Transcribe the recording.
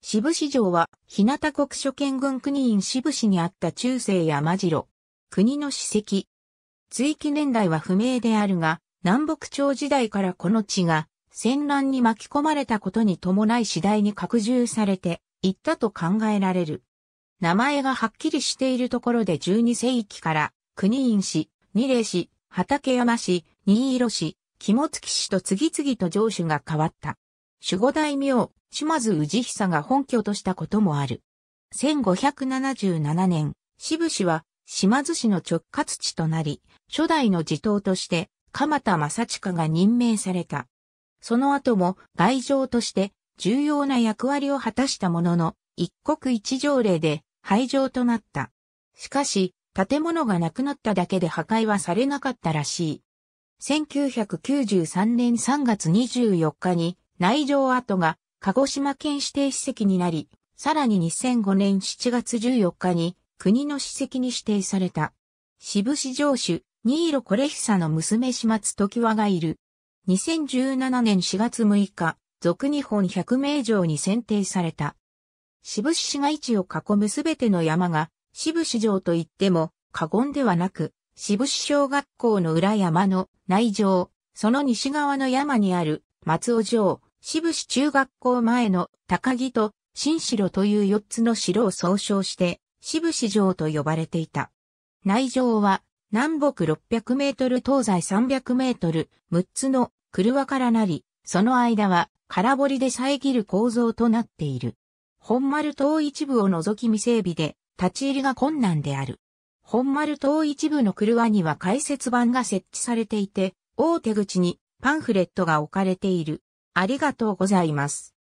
支部市場は、日向国書県軍国院支部市にあった中世山城、国の史跡。追記年代は不明であるが、南北朝時代からこの地が、戦乱に巻き込まれたことに伴い次第に拡充されて、いったと考えられる。名前がはっきりしているところで12世紀から、国院市、二礼市、畠山市、新色市、肝月市と次々と城主が変わった。守護大名、島津氏久が本拠としたこともある。1577年、渋氏は島津氏の直轄地となり、初代の地頭として鎌田正親が任命された。その後も外城として重要な役割を果たしたものの、一国一条例で廃城となった。しかし、建物がなくなっただけで破壊はされなかったらしい。1993年3月24日に内城跡が鹿児島県指定史跡になり、さらに2005年7月14日に国の史跡に指定された。渋市城主、新色コレヒサの娘島津時和がいる。2017年4月6日、俗日本百名城に選定された。渋市市街地を囲むすべての山が、渋市城と言っても過言ではなく、渋市小学校の裏山の内城、その西側の山にある松尾城、渋市中学校前の高木と新城という四つの城を総称して、渋市城と呼ばれていた。内城は、南北600メートル東西300メートル、6つの車からなり、その間は空堀で遮る構造となっている。本丸島一部を除き未整備で、立ち入りが困難である。本丸島一部の車には解説板が設置されていて、大手口にパンフレットが置かれている。ありがとうございます。